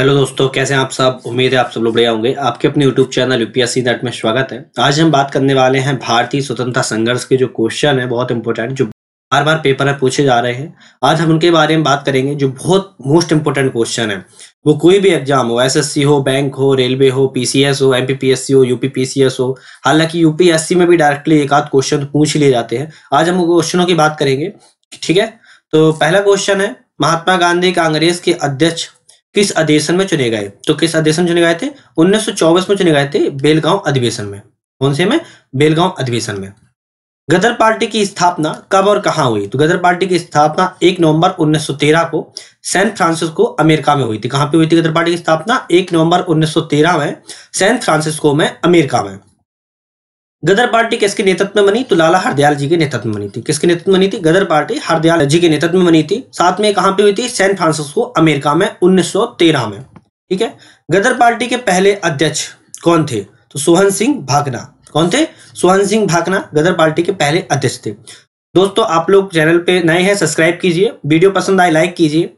hello दोस्तों कैसे हैं आप सब उम्मीद है आप सब लोग बढ़िया होंगे आपके अपने यूट्यूब चैनल यूपीएससी नेट में स्वागत है आज हम बात करने वाले हैं भारतीय स्वतंत्रता संघर्ष के जो क्वेश्चन है बहुत इंपॉर्टेंट जो बार बार पेपर में पूछे जा रहे हैं आज हम उनके बारे में बात करेंगे जो बहुत मोस्ट इंपॉर्टेंट क्वेश्चन है वो कोई भी एग्जाम हो एस हो बैंक हो रेलवे हो पीसीएस हो एम हो यू हो हालांकि यूपीएससी में भी डायरेक्टली एक आध क्वेश्चन पूछ लिए जाते हैं आज हम क्वेश्चनों की बात करेंगे ठीक है तो पहला क्वेश्चन है महात्मा गांधी कांग्रेस के अध्यक्ष किस अधिवेशन में चुने गए तो किस अधिवेशन चुने गए थे 1924 में चुने गए थे बेलगांव अधिवेशन में कौन से में बेलगांव अधिवेशन में गदर पार्टी की स्थापना कब और कहाँ हुई तो गदर पार्टी की स्थापना 1 नवंबर 1913 को सैन फ्रांसिस्को अमेरिका में हुई थी कहां पे हुई थी गदर पार्टी की स्थापना 1 नवंबर 1913 में सैन फ्रांसिस्को में अमेरिका में गदर पार्टी किसके नेतृत्व में बनी तो लाला हरदयाल जी के नेतृत्व में बनी थी किसके नेतृत्व में बनी थी गदर पार्टी हरदयाल जी के नेतृत्व में बनी थी साथ में कहां पे हुई थी सैन फ्रांसिस्को अमेरिका में 1913 में ठीक है गदर पार्टी के पहले अध्यक्ष कौन थे तो सोहन सिंह भाकना कौन थे सोहन सिंह भाकना गदर पार्टी के पहले अध्यक्ष थे दोस्तों आप लोग चैनल पे नए हैं सब्सक्राइब कीजिए वीडियो पसंद आए लाइक कीजिए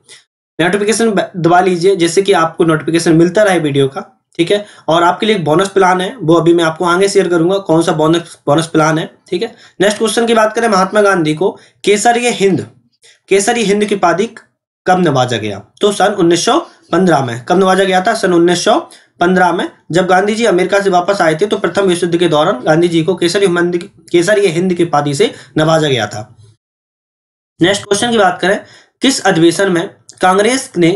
नोटिफिकेशन दबा लीजिए जिससे कि आपको नोटिफिकेशन मिलता रहे वीडियो का ठीक है और आपके लिए एक बोनस प्लान है वो अभी मैं आपको आगे शेयर करूंगा कौन सा बोनस बोनस प्लान है ठीक है नेक्स्ट क्वेश्चन की बात करें महात्मा गांधी को केसरी हिंद केसरी हिंद की उपाधि कब नवाजा गया तो सन 1915 में कब नवाजा गया था सन 1915 में जब गांधी जी अमेरिका से वापस आए थे तो प्रथम विश्व युद्ध के दौरान गांधी जी को केसरी हिंद केसरी हिंद की उपाधि से नवाजा गया था नेक्स्ट क्वेश्चन की बात करें किस अधिवेशन में कांग्रेस ने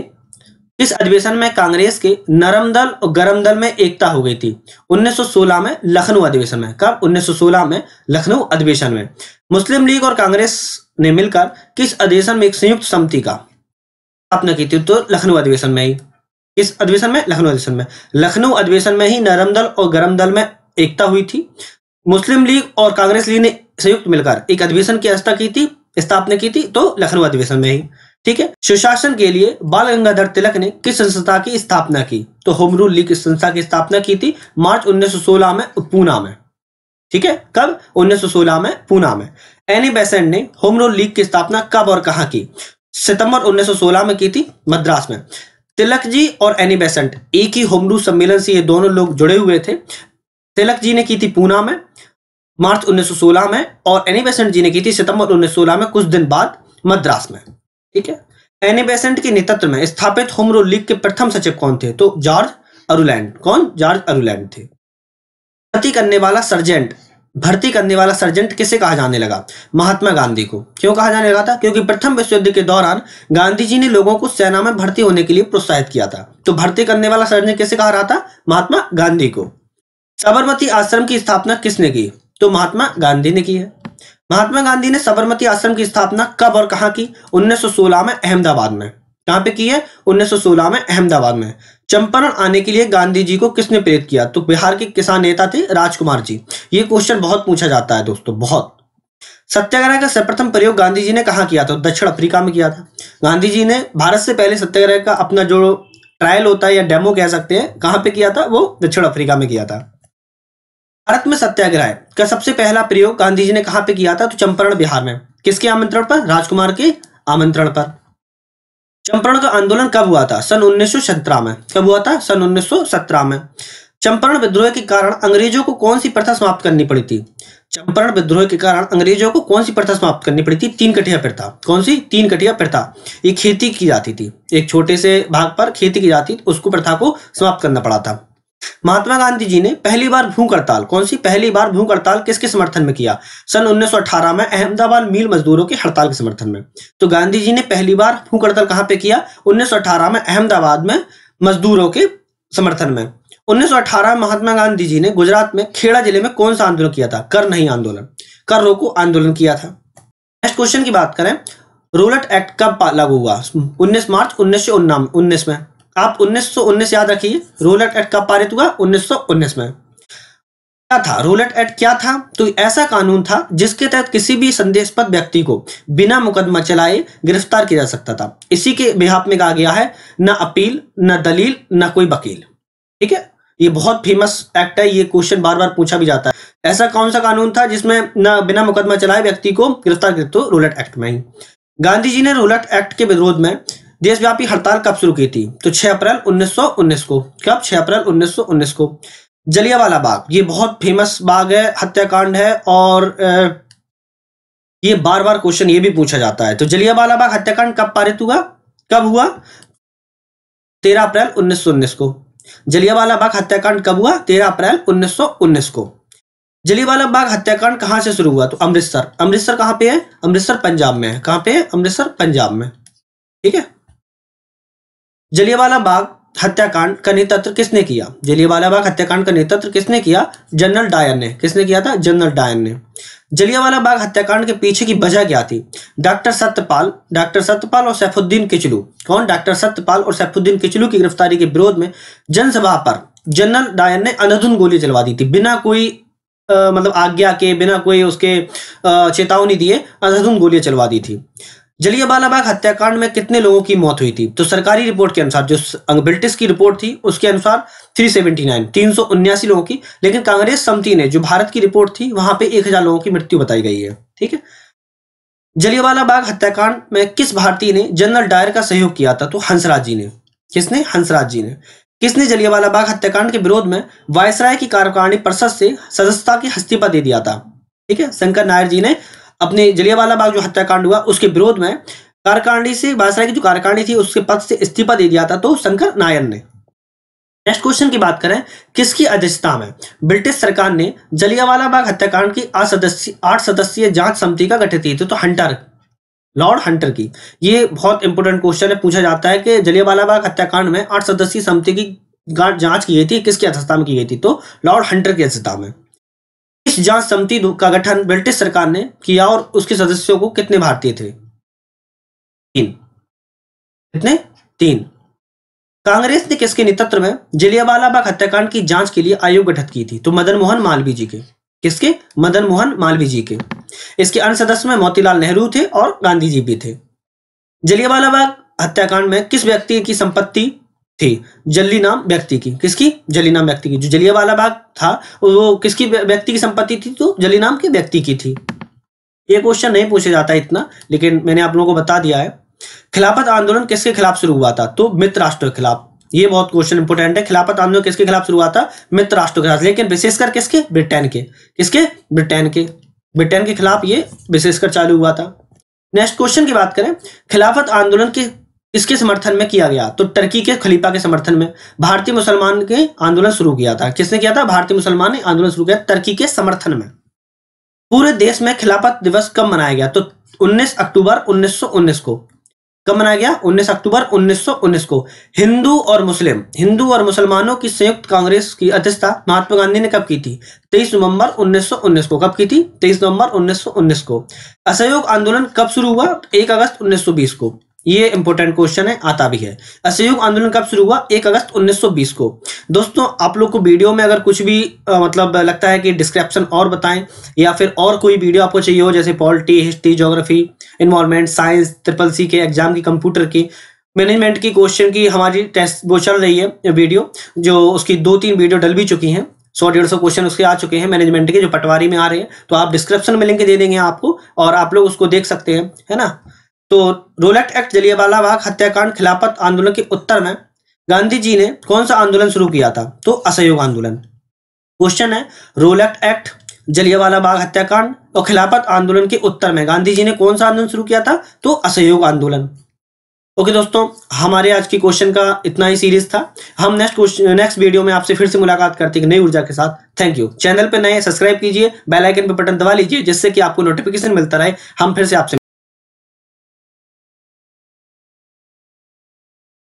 इस अधिवेशन में कांग्रेस के नरम दल और गरम दल में एकता हो गई थी 1916 में लखनऊ अधिवेशन में कब 1916 में लखनऊ अधिवेशन में मुस्लिम लीग और कांग्रेस ने मिलकर किस अधिवेशन में एक संयुक्त समिति का स्थापना की थी तो लखनऊ अधिवेशन में ही इस अधिवेशन में लखनऊ अधिवेशन में लखनऊ अधिवेशन में ही नरम दल और गरम दल में एकता हुई थी मुस्लिम लीग और कांग्रेस लीग ने संयुक्त मिलकर एक अधिवेशन की आस्था की थी स्थापना की थी तो लखनऊ अधिवेशन में ही ठीक है सुशासन के लिए बाल गंगाधर तिलक ने किस संस्था की स्थापना की तो होमरू लीग संस्था की स्थापना की थी मार्च 1916 में पूना में ठीक है कब 1916 में पूना में एनी बेसेंट ने होमरू लीग की स्थापना कब और कहा की सितंबर 1916 में की थी मद्रास में तिलक जी और एनी बेसेंट एक ही होमरू सम्मेलन से ये दोनों लोग जुड़े हुए थे तिलक जी ने की थी पूना में मार्च 1916 में और एनी बेसेंट जी ने की थी सितंबर 1916 में कुछ दिन बाद मद्रास में ठीक है एनी बेसेंट के नेतृत्व में स्थापित होमरो लीग के प्रथम सचिव कौन थे तो जॉर्ज अरुलैंड कौन जॉर्ज अरुलैंड थे भर्ती करने वाला सर्जेंट भर्ती करने वाला सर्जेंट किसे कहा जाने लगा महात्मा गांधी को क्यों कहा जाने लगा था क्योंकि प्रथम विश्व युद्ध के दौरान गांधी जी ने लोगों को सेना में भर्ती होने के लिए प्रोत्साहित किया था तो भर्ती करने वाला सर्जेंट किसे कहा रहा था महात्मा गांधी को साबरमती आश्रम की स्थापना किसने की तो महात्मा गांधी ने की है महात्मा गांधी ने साबरमती आश्रम की स्थापना कब और कहा की 1916 में अहमदाबाद में कहाँ पे की है 1916 में अहमदाबाद में चंपारण आने के लिए गांधी जी को किसने प्रेरित किया तो बिहार के किसान नेता थे राजकुमार जी ये क्वेश्चन बहुत पूछा जाता है दोस्तों बहुत सत्याग्रह का सर्वप्रथम प्रयोग गांधी जी ने कहा किया था दक्षिण अफ्रीका में किया था गांधी जी ने भारत से पहले सत्याग्रह का अपना जो ट्रायल होता है या डेमो कह सकते हैं कहाँ पे किया था वो दक्षिण अफ्रीका में किया था भारत में सत्याग्रह का सबसे पहला प्रयोग गांधी जी ने कहा पे किया था तो चंपारण बिहार में किसके आमंत्रण पर राजकुमार के आमंत्रण पर चंपारण का आंदोलन कब हुआ था सन उन्नीस में कब हुआ था सन उन्नीस में चंपारण विद्रोह के कारण अंग्रेजों को कौन सी प्रथा समाप्त करनी पड़ी थी चंपारण विद्रोह के कारण अंग्रेजों को कौन सी प्रथा समाप्त करनी पड़ी थी तीन कटिया प्रथा कौन सी तीन कटिया प्रथा ये खेती की जाती थी एक छोटे से भाग पर खेती की जाती उसको प्रथा को समाप्त करना पड़ा था महात्मा गांधी जी ने पहली बार भूख हड़ताल कौन सी पहली बार भूख हड़ताल किसके समर्थन में किया सन 1918 में अहमदाबाद मिल मजदूरों की हड़ताल के समर्थन में तो गांधी जी ने पहली बार भूख हड़ताल कहाँ पे किया 1918 में अहमदाबाद में मजदूरों के समर्थन में 1918 में महात्मा गांधी जी ने गुजरात में खेड़ा जिले में कौन सा आंदोलन किया था कर नहीं आंदोलन कर रोको आंदोलन किया था नेक्स्ट क्वेश्चन की बात करें रोलट एक्ट कब लागू हुआ 19 मार्च उन्नीस में आप 1919 याद रखिए रोलेट एक्ट कब पारित हुआ 1919 में क्या था रोलेट एक्ट क्या था तो ऐसा कानून था जिसके तहत किसी भी संदेशपद व्यक्ति को बिना मुकदमा चलाए गिरफ्तार किया जा सकता था इसी के बिहाब में कहा गया है न अपील न दलील न कोई वकील ठीक है ये बहुत फेमस एक्ट है ये क्वेश्चन बार बार पूछा भी जाता है ऐसा कौन सा कानून था जिसमें न बिना मुकदमा चलाए व्यक्ति को गिरफ्तार करते रोलट एक्ट में ही गांधी जी ने रोलट एक्ट के विरोध में देशव्यापी हड़ताल कब शुरू की थी तो 6 अप्रैल 1919 को कब 6 अप्रैल 1919 को जलियावाला बाग ये बहुत फेमस बाग है हत्याकांड है और ये बार बार क्वेश्चन ये भी पूछा जाता है तो जलियावाला बाग हत्याकांड कब पारित हुआ कब हुआ तेरह अप्रैल उन्नीस को जलियावाला बाग हत्याकांड कब हुआ तेरह अप्रैल उन्नीस को जलियावाला बाग हत्याकांड कहां से शुरू हुआ तो अमृतसर अमृतसर कहां पे है अमृतसर पंजाब में है कहां पे है अमृतसर पंजाब में ठीक है जलियावाला बाग हत्याकांड का नेतृत्व किसने किया जलियावाला बाग हत्याकांड का नेतृत्व किसने किया जनरल डायर ने किसने किया था जनरल डायर ने जलियावाला बाग हत्याकांड के पीछे की वजह क्या थी डॉक्टर सत्यपाल डॉक्टर सत्यपाल और सैफुद्दीन किचलू कौन डॉक्टर सत्यपाल और सैफुद्दीन किचलू की गिरफ्तारी के विरोध में जनसभा पर जनरल डायर ने अनधुन गोली चलवा दी थी बिना कोई आ, मतलब आज्ञा के बिना कोई उसके चेतावनी दिए अनधुन गोलियां चलवा दी थी जलियावाला बाग हत्याकांड में कितने लोगों की मौत हुई थी तो सरकारी रिपोर्ट के अनुसार जो ब्रिटिश की रिपोर्ट थी उसके अनुसार 379 379 लोगों की लेकिन कांग्रेस समिति ने जो भारत की रिपोर्ट थी वहां पे 1000 लोगों की मृत्यु बताई गई है ठीक है जलियावाला बाग हत्याकांड में किस भारतीय ने जनरल डायर का सहयोग किया था तो हंसराज जी ने किसने हंसराज जी ने किसने जलियावाला बाग हत्याकांड के विरोध में वायसराय की कार्यकारिणी परिषद से सदस्यता की हस्तीफा दे दिया था ठीक है शंकर नायर जी ने अपने जलियावाला बाग जो हत्याकांड हुआ उसके विरोध में कारकांडी से बासराय की जो कारकांडी थी उसके पद से इस्तीफा दे दिया था तो शंकर नायर ने नेक्स्ट क्वेश्चन की बात करें किसकी अध्यक्षता में ब्रिटिश सरकार ने जलियावाला बाग हत्याकांड की आठ सदस्यीय जांच समिति का गठित की थी तो हंटर लॉर्ड हंटर की ये बहुत इंपॉर्टेंट क्वेश्चन है पूछा जाता है कि जलियावाला बाग हत्याकांड में आठ सदस्यीय समिति की जांच की गई थी किसकी अध्यक्षता में की गई थी तो लॉर्ड हंटर की अध्यक्षता में इस जांच समिति का गठन ब्रिटिश सरकार ने किया और उसके सदस्यों को कितने भारतीय थे तीन कितने तीन कांग्रेस ने किसके नेतृत्व में जलियावाला बाग हत्याकांड की जांच के लिए आयोग गठित की थी तो मदन मोहन मालवीय जी के किसके मदन मोहन मालवीय जी के इसके अन्य सदस्य में मोतीलाल नेहरू थे और गांधी जी भी थे जलियावाला बाग हत्याकांड में किस व्यक्ति की संपत्ति थी जल्दी नाम व्यक्ति की किसकी जली नाम व्यक्ति की जो जलिया वाला बाग था वो किसकी व्यक्ति की संपत्ति थी तो जली नाम के व्यक्ति की थी ये क्वेश्चन नहीं पूछा जाता इतना लेकिन मैंने आप लोगों को बता दिया है खिलाफत आंदोलन किसके खिलाफ शुरू हुआ था तो मित्र राष्ट्र के खिलाफ ये बहुत क्वेश्चन इंपोर्टेंट है खिलाफत आंदोलन किसके खिलाफ शुरू हुआ था मित्र राष्ट्र के खिलाफ लेकिन विशेषकर किसके ब्रिटेन के किसके ब्रिटेन के ब्रिटेन के खिलाफ ये विशेषकर चालू हुआ था नेक्स्ट क्वेश्चन की बात करें खिलाफत आंदोलन के इसके समर्थन में किया गया तो टर्की के खलीफा के समर्थन में भारतीय मुसलमान के आंदोलन शुरू किया था किसने किया था भारतीय मुसलमान ने आंदोलन शुरू किया टर्की के समर्थन में पूरे देश में खिलाफत दिवस कब मनाया गया तो 19 अक्टूबर 1919 को कब मनाया गया 19 अक्टूबर 1919 को हिंदू और मुस्लिम हिंदू और मुसलमानों की संयुक्त कांग्रेस की अध्यक्षता महात्मा गांधी ने कब की थी 23 नवंबर 1919 को कब की थी 23 नवंबर 1919 को असहयोग आंदोलन कब शुरू हुआ 1 अगस्त 1920 को ये इंपॉर्टेंट क्वेश्चन है आता भी है असहयोग आंदोलन कब शुरू हुआ एक अगस्त 1920 को दोस्तों आप लोग को वीडियो में अगर कुछ भी आ, मतलब लगता है कि डिस्क्रिप्शन और बताएं या फिर और कोई वीडियो आपको चाहिए हो जैसे polity history geography environment science triple C के एग्जाम की कंप्यूटर की मैनेजमेंट की क्वेश्चन की हमारी टेस्ट वो चल रही है वीडियो जो उसकी दो तीन वीडियो डल भी चुकी हैं सौ डेढ़ सौ क्वेश्चन उसके आ चुके हैं मैनेजमेंट के जो पटवारी में आ रहे हैं तो आप डिस्क्रिप्शन में लिंक दे देंगे आपको और आप लोग उसको देख सकते हैं है ना तो रोलट एक्ट जलियावाला बाग हत्याकांड खिलाफत आंदोलन के उत्तर में गांधी जी ने कौन सा आंदोलन शुरू किया था तो असहयोग आंदोलन क्वेश्चन है रोलट एक्ट जलियावाला बाग हत्याकांड और खिलाफत आंदोलन के उत्तर में गांधी जी ने कौन सा आंदोलन शुरू किया था तो असहयोग आंदोलन ओके दोस्तों हमारे आज की क्वेश्चन का इतना ही सीरीज था हम नेक्स्ट क्वेश्चन नेक्स्ट वीडियो में आपसे फिर से मुलाकात करते हैं नई ऊर्जा के साथ थैंक यू चैनल पर नए सब्सक्राइब कीजिए बेल आइकन पर बटन दबा लीजिए जिससे कि आपको नोटिफिकेशन मिलता रहे हम फिर से आपसे